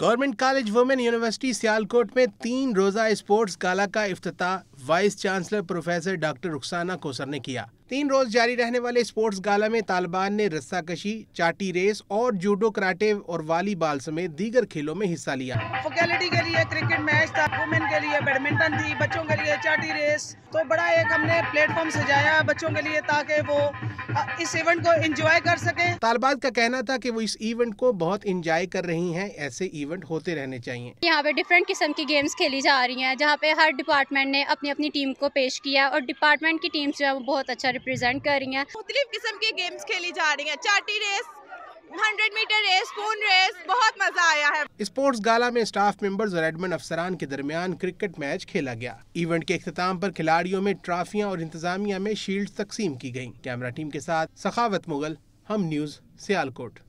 government college women university Sialkot में तीन रोज़ा स्पोर्ट्स गाला का अफ्ताह vice chancellor professor doctor Rukhsana Kausar ने किया तीन रोज़ जारी रहने वाले स्पोर्ट्स गाला में तालिबान ने रस्सा कशी चाटी रेस और जूडो कराटे और वॉलीबॉल समेत दीगर खेलों में हिस्सा लिया के लिए क्रिकेट मैच था वुमेन के लिए बैडमिंटन थी बच्चों के लिए पार्टी रेस तो बड़ा एक हमने प्लेटफॉर्म सजाया बच्चों के लिए ताकि वो इस इवेंट को एंजॉय कर सके तालबाद का कहना था कि वो इस इवेंट को बहुत एंजॉय कर रही हैं ऐसे इवेंट होते रहने चाहिए यहाँ पे डिफरेंट किस्म की गेम्स खेली जा रही हैं जहाँ पे हर डिपार्टमेंट ने अपनी अपनी टीम को पेश किया और डिपार्टमेंट की टीम जो है वो बहुत अच्छा रिप्रेजेंट कर रही है मुख्तलिफ किस्म की गेम्स खेली जा रही है चाटी रेस 100 मीटर रेस पून रेस बहुत मजा आया है स्पोर्ट्स गाला में स्टाफ मेंबर्स और एडमिन अफसरान के दरमियान क्रिकेट मैच खेला गया इवेंट के अख्ताम पर खिलाड़ियों में ट्रॉफियां और इंतजामिया में शील्ड तकसीम की गयी कैमरा टीम के साथ सखावत मुगल हम न्यूज सियालकोट